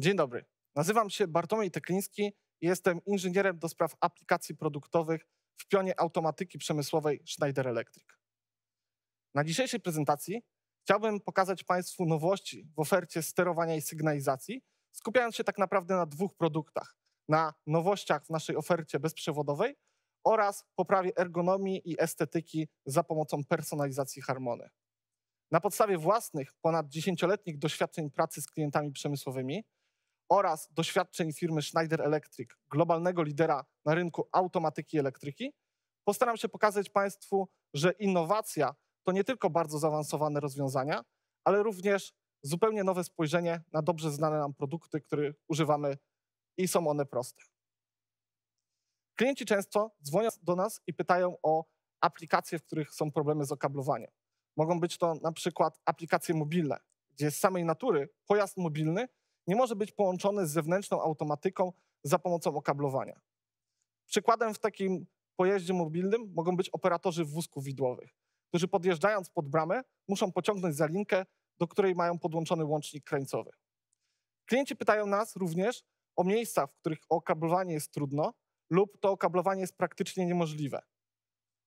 Dzień dobry. Nazywam się Bartomiej Tekliński i jestem inżynierem do spraw aplikacji produktowych w pionie automatyki przemysłowej Schneider Electric. Na dzisiejszej prezentacji chciałbym pokazać Państwu nowości w ofercie sterowania i sygnalizacji, skupiając się tak naprawdę na dwóch produktach. Na nowościach w naszej ofercie bezprzewodowej oraz poprawie ergonomii i estetyki za pomocą personalizacji Harmony. Na podstawie własnych ponad 10-letnich doświadczeń pracy z klientami przemysłowymi oraz doświadczeń firmy Schneider Electric, globalnego lidera na rynku automatyki elektryki, postaram się pokazać Państwu, że innowacja to nie tylko bardzo zaawansowane rozwiązania, ale również zupełnie nowe spojrzenie na dobrze znane nam produkty, które używamy i są one proste. Klienci często dzwonią do nas i pytają o aplikacje, w których są problemy z okablowaniem. Mogą być to na przykład aplikacje mobilne, gdzie z samej natury pojazd mobilny nie może być połączony z zewnętrzną automatyką za pomocą okablowania. Przykładem w takim pojeździe mobilnym mogą być operatorzy wózków widłowych, którzy podjeżdżając pod bramę muszą pociągnąć za linkę, do której mają podłączony łącznik krańcowy. Klienci pytają nas również o miejsca, w których okablowanie jest trudno lub to okablowanie jest praktycznie niemożliwe.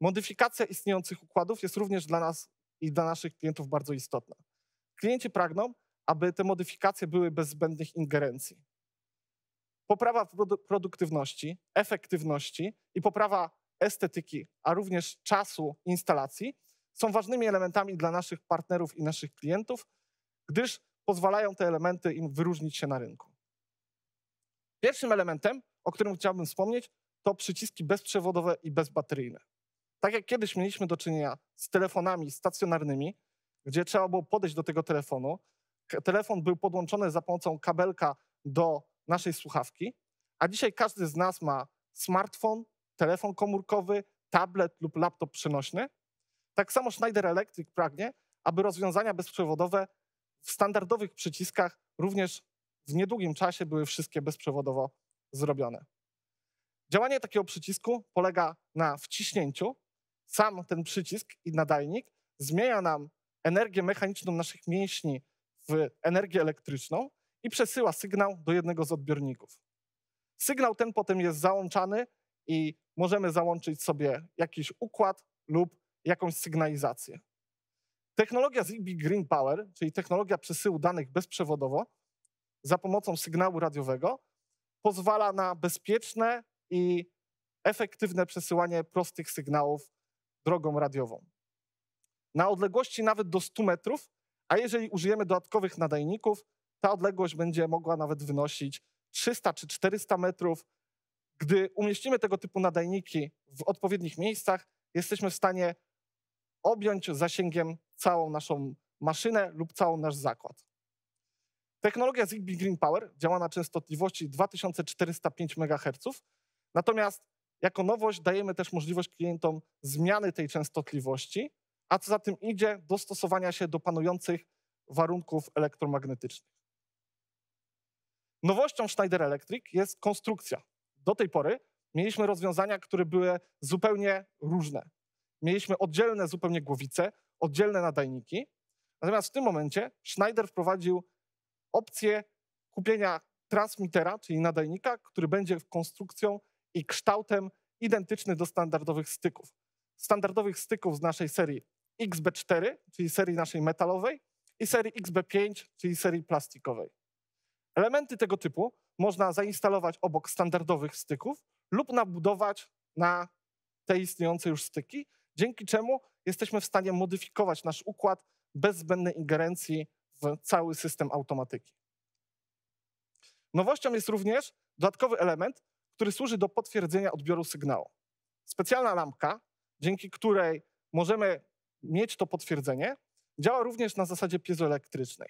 Modyfikacja istniejących układów jest również dla nas i dla naszych klientów bardzo istotna. Klienci pragną, aby te modyfikacje były bez zbędnych ingerencji. Poprawa produktywności, efektywności i poprawa estetyki, a również czasu instalacji są ważnymi elementami dla naszych partnerów i naszych klientów, gdyż pozwalają te elementy im wyróżnić się na rynku. Pierwszym elementem, o którym chciałbym wspomnieć, to przyciski bezprzewodowe i bezbateryjne. Tak jak kiedyś mieliśmy do czynienia z telefonami stacjonarnymi, gdzie trzeba było podejść do tego telefonu, telefon był podłączony za pomocą kabelka do naszej słuchawki, a dzisiaj każdy z nas ma smartfon, telefon komórkowy, tablet lub laptop przenośny. Tak samo Schneider Electric pragnie, aby rozwiązania bezprzewodowe w standardowych przyciskach również w niedługim czasie były wszystkie bezprzewodowo zrobione. Działanie takiego przycisku polega na wciśnięciu. Sam ten przycisk i nadajnik zmienia nam energię mechaniczną naszych mięśni w energię elektryczną i przesyła sygnał do jednego z odbiorników. Sygnał ten potem jest załączany i możemy załączyć sobie jakiś układ lub jakąś sygnalizację. Technologia Zigbee Green Power, czyli technologia przesyłu danych bezprzewodowo za pomocą sygnału radiowego, pozwala na bezpieczne i efektywne przesyłanie prostych sygnałów drogą radiową. Na odległości nawet do 100 metrów a jeżeli użyjemy dodatkowych nadajników, ta odległość będzie mogła nawet wynosić 300 czy 400 metrów. Gdy umieścimy tego typu nadajniki w odpowiednich miejscach, jesteśmy w stanie objąć zasięgiem całą naszą maszynę lub cały nasz zakład. Technologia Zigbee Green Power działa na częstotliwości 2405 MHz, natomiast jako nowość dajemy też możliwość klientom zmiany tej częstotliwości a co za tym idzie, dostosowania się do panujących warunków elektromagnetycznych. Nowością Schneider Electric jest konstrukcja. Do tej pory mieliśmy rozwiązania, które były zupełnie różne. Mieliśmy oddzielne zupełnie głowice, oddzielne nadajniki. Natomiast w tym momencie Schneider wprowadził opcję kupienia transmitera, czyli nadajnika, który będzie konstrukcją i kształtem identyczny do standardowych styków. Standardowych styków z naszej serii XB4, czyli serii naszej metalowej, i serii XB5, czyli serii plastikowej. Elementy tego typu można zainstalować obok standardowych styków lub nabudować na te istniejące już styki, dzięki czemu jesteśmy w stanie modyfikować nasz układ bez zbędnej ingerencji w cały system automatyki. Nowością jest również dodatkowy element, który służy do potwierdzenia odbioru sygnału. Specjalna lampka, dzięki której możemy mieć to potwierdzenie, działa również na zasadzie piezoelektrycznej.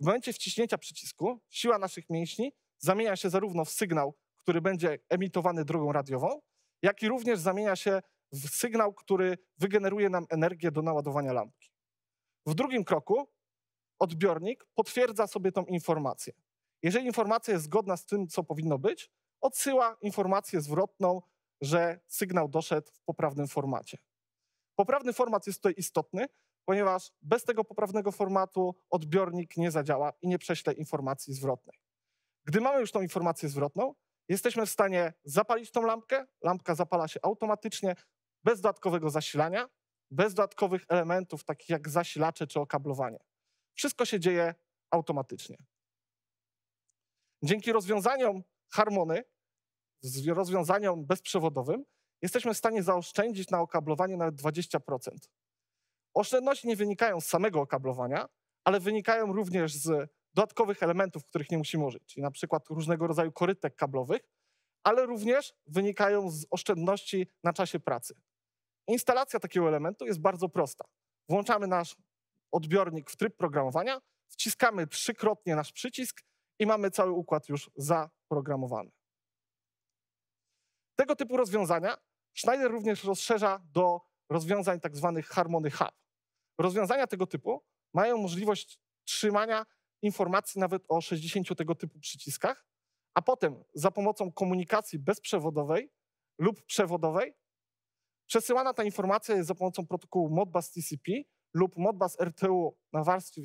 W momencie wciśnięcia przycisku siła naszych mięśni zamienia się zarówno w sygnał, który będzie emitowany drogą radiową, jak i również zamienia się w sygnał, który wygeneruje nam energię do naładowania lampki. W drugim kroku odbiornik potwierdza sobie tą informację. Jeżeli informacja jest zgodna z tym, co powinno być, odsyła informację zwrotną, że sygnał doszedł w poprawnym formacie. Poprawny format jest tutaj istotny, ponieważ bez tego poprawnego formatu odbiornik nie zadziała i nie prześle informacji zwrotnej. Gdy mamy już tą informację zwrotną, jesteśmy w stanie zapalić tą lampkę, lampka zapala się automatycznie, bez dodatkowego zasilania, bez dodatkowych elementów takich jak zasilacze czy okablowanie. Wszystko się dzieje automatycznie. Dzięki rozwiązaniom Harmony, rozwiązaniom bezprzewodowym, jesteśmy w stanie zaoszczędzić na okablowanie nawet 20%. Oszczędności nie wynikają z samego okablowania, ale wynikają również z dodatkowych elementów, których nie musimy użyć, czyli na przykład różnego rodzaju korytek kablowych, ale również wynikają z oszczędności na czasie pracy. Instalacja takiego elementu jest bardzo prosta. Włączamy nasz odbiornik w tryb programowania, wciskamy trzykrotnie nasz przycisk i mamy cały układ już zaprogramowany. Tego typu rozwiązania Schneider również rozszerza do rozwiązań tak zwanych Harmony Hub. Rozwiązania tego typu mają możliwość trzymania informacji nawet o 60 tego typu przyciskach, a potem za pomocą komunikacji bezprzewodowej lub przewodowej przesyłana ta informacja jest za pomocą protokołu Modbus TCP lub Modbus RTU na warstwie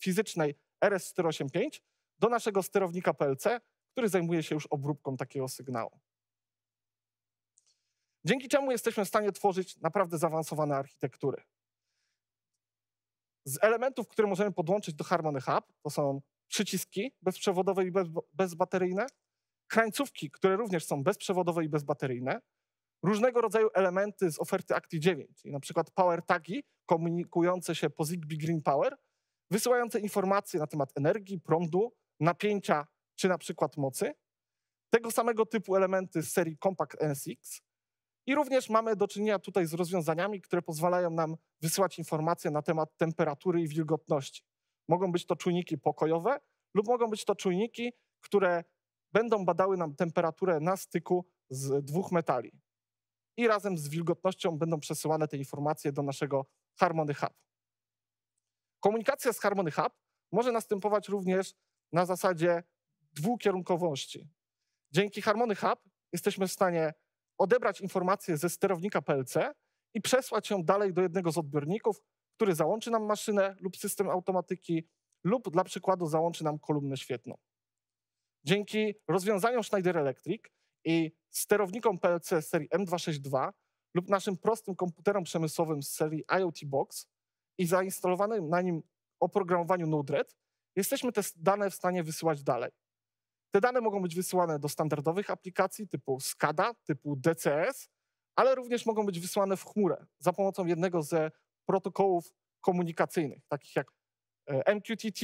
fizycznej RS485 do naszego sterownika PLC, który zajmuje się już obróbką takiego sygnału. Dzięki czemu jesteśmy w stanie tworzyć naprawdę zaawansowane architektury. Z elementów, które możemy podłączyć do Harmony Hub, to są przyciski bezprzewodowe i bezbateryjne, krańcówki, które również są bezprzewodowe i bezbateryjne, różnego rodzaju elementy z oferty Acti 9, czyli na przykład power tagi komunikujące się po Zigbee Green Power, wysyłające informacje na temat energii, prądu, napięcia czy na przykład mocy. Tego samego typu elementy z serii Compact NSX, i również mamy do czynienia tutaj z rozwiązaniami, które pozwalają nam wysyłać informacje na temat temperatury i wilgotności. Mogą być to czujniki pokojowe lub mogą być to czujniki, które będą badały nam temperaturę na styku z dwóch metali. I razem z wilgotnością będą przesyłane te informacje do naszego Harmony Hub. Komunikacja z Harmony Hub może następować również na zasadzie dwukierunkowości. Dzięki Harmony Hub jesteśmy w stanie odebrać informację ze sterownika PLC i przesłać ją dalej do jednego z odbiorników, który załączy nam maszynę lub system automatyki, lub dla przykładu załączy nam kolumnę świetną. Dzięki rozwiązaniom Schneider Electric i sterownikom PLC serii M262 lub naszym prostym komputerom przemysłowym z serii IoT Box i zainstalowanym na nim oprogramowaniu Node-RED, jesteśmy te dane w stanie wysyłać dalej. Te dane mogą być wysyłane do standardowych aplikacji typu SCADA, typu DCS, ale również mogą być wysyłane w chmurę za pomocą jednego ze protokołów komunikacyjnych, takich jak e, MQTT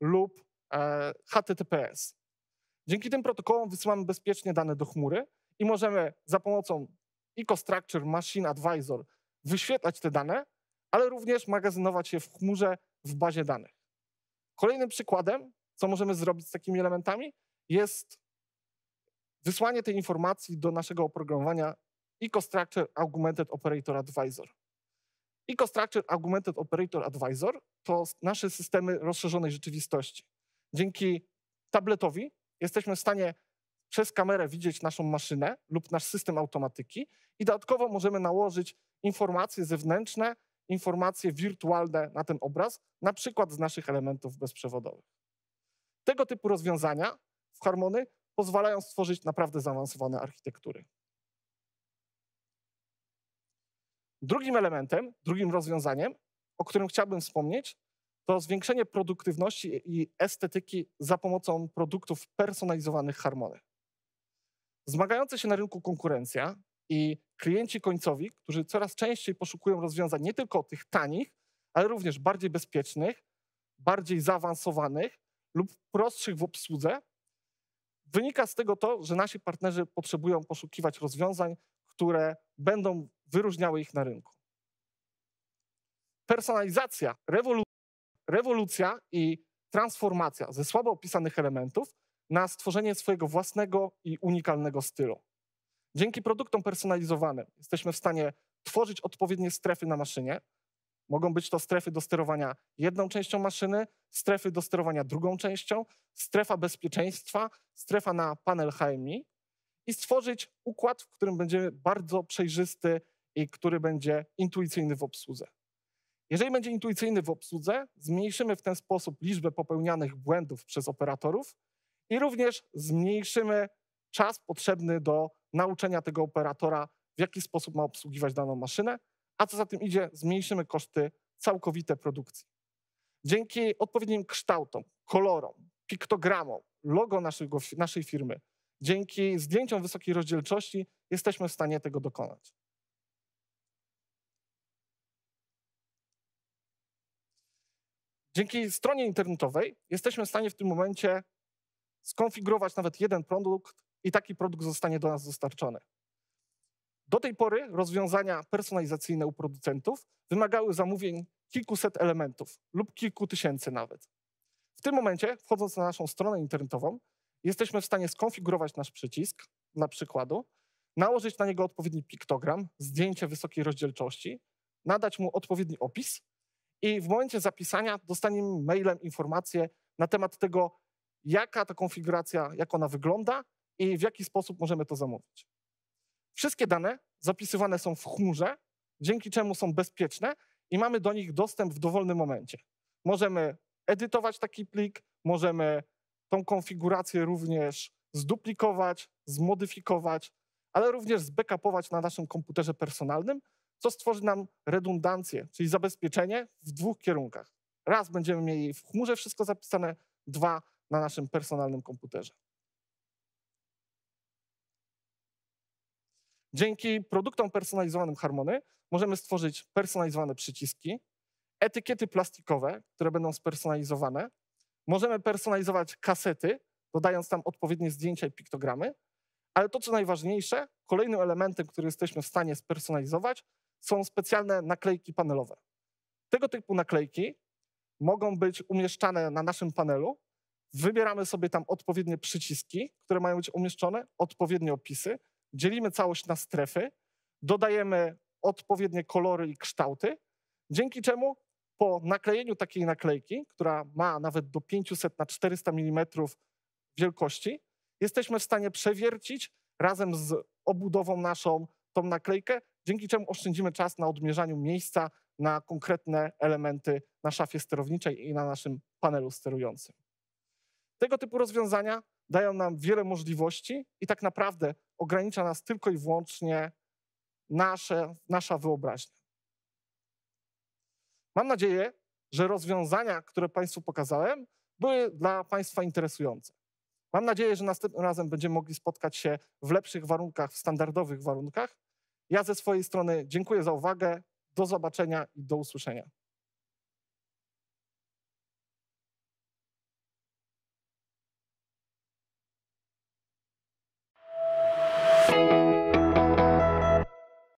lub e, HTTPS. Dzięki tym protokołom wysyłamy bezpiecznie dane do chmury i możemy za pomocą EcoStructure Machine Advisor wyświetlać te dane, ale również magazynować je w chmurze w bazie danych. Kolejnym przykładem, co możemy zrobić z takimi elementami, jest wysłanie tej informacji do naszego oprogramowania EcoStructure Augmented Operator Advisor. EcoStructure Augmented Operator Advisor to nasze systemy rozszerzonej rzeczywistości. Dzięki tabletowi jesteśmy w stanie przez kamerę widzieć naszą maszynę lub nasz system automatyki i dodatkowo możemy nałożyć informacje zewnętrzne, informacje wirtualne na ten obraz, na przykład z naszych elementów bezprzewodowych. Tego typu rozwiązania w harmony, pozwalają stworzyć naprawdę zaawansowane architektury. Drugim elementem, drugim rozwiązaniem, o którym chciałbym wspomnieć, to zwiększenie produktywności i estetyki za pomocą produktów personalizowanych Harmony. Zmagająca się na rynku konkurencja i klienci końcowi, którzy coraz częściej poszukują rozwiązań nie tylko tych tanich, ale również bardziej bezpiecznych, bardziej zaawansowanych lub prostszych w obsłudze, Wynika z tego to, że nasi partnerzy potrzebują poszukiwać rozwiązań, które będą wyróżniały ich na rynku. Personalizacja, rewolucja, i transformacja ze słabo opisanych elementów na stworzenie swojego własnego i unikalnego stylu. Dzięki produktom personalizowanym jesteśmy w stanie tworzyć odpowiednie strefy na maszynie, Mogą być to strefy do sterowania jedną częścią maszyny, strefy do sterowania drugą częścią, strefa bezpieczeństwa, strefa na panel HMI i stworzyć układ, w którym będzie bardzo przejrzysty i który będzie intuicyjny w obsłudze. Jeżeli będzie intuicyjny w obsłudze, zmniejszymy w ten sposób liczbę popełnianych błędów przez operatorów i również zmniejszymy czas potrzebny do nauczenia tego operatora, w jaki sposób ma obsługiwać daną maszynę, a co za tym idzie, zmniejszymy koszty całkowite produkcji. Dzięki odpowiednim kształtom, kolorom, piktogramom, logo naszego, naszej firmy, dzięki zdjęciom wysokiej rozdzielczości jesteśmy w stanie tego dokonać. Dzięki stronie internetowej jesteśmy w stanie w tym momencie skonfigurować nawet jeden produkt i taki produkt zostanie do nas dostarczony. Do tej pory rozwiązania personalizacyjne u producentów wymagały zamówień kilkuset elementów lub kilku tysięcy nawet. W tym momencie, wchodząc na naszą stronę internetową, jesteśmy w stanie skonfigurować nasz przycisk, na przykładu, nałożyć na niego odpowiedni piktogram, zdjęcie wysokiej rozdzielczości, nadać mu odpowiedni opis i w momencie zapisania dostaniemy mailem informację na temat tego, jaka ta konfiguracja, jak ona wygląda i w jaki sposób możemy to zamówić. Wszystkie dane zapisywane są w chmurze, dzięki czemu są bezpieczne i mamy do nich dostęp w dowolnym momencie. Możemy edytować taki plik, możemy tą konfigurację również zduplikować, zmodyfikować, ale również zbackupować na naszym komputerze personalnym, co stworzy nam redundancję, czyli zabezpieczenie w dwóch kierunkach. Raz będziemy mieli w chmurze wszystko zapisane, dwa na naszym personalnym komputerze. Dzięki produktom personalizowanym Harmony możemy stworzyć personalizowane przyciski, etykiety plastikowe, które będą spersonalizowane. Możemy personalizować kasety, dodając tam odpowiednie zdjęcia i piktogramy. Ale to, co najważniejsze, kolejnym elementem, który jesteśmy w stanie spersonalizować, są specjalne naklejki panelowe. Tego typu naklejki mogą być umieszczane na naszym panelu. Wybieramy sobie tam odpowiednie przyciski, które mają być umieszczone, odpowiednie opisy, Dzielimy całość na strefy, dodajemy odpowiednie kolory i kształty, dzięki czemu po naklejeniu takiej naklejki, która ma nawet do 500 na 400 mm wielkości, jesteśmy w stanie przewiercić razem z obudową naszą tą naklejkę, dzięki czemu oszczędzimy czas na odmierzaniu miejsca na konkretne elementy na szafie sterowniczej i na naszym panelu sterującym. Tego typu rozwiązania dają nam wiele możliwości i tak naprawdę ogranicza nas tylko i wyłącznie nasze, nasza wyobraźnia. Mam nadzieję, że rozwiązania, które Państwu pokazałem, były dla Państwa interesujące. Mam nadzieję, że następnym razem będziemy mogli spotkać się w lepszych warunkach, w standardowych warunkach. Ja ze swojej strony dziękuję za uwagę. Do zobaczenia i do usłyszenia.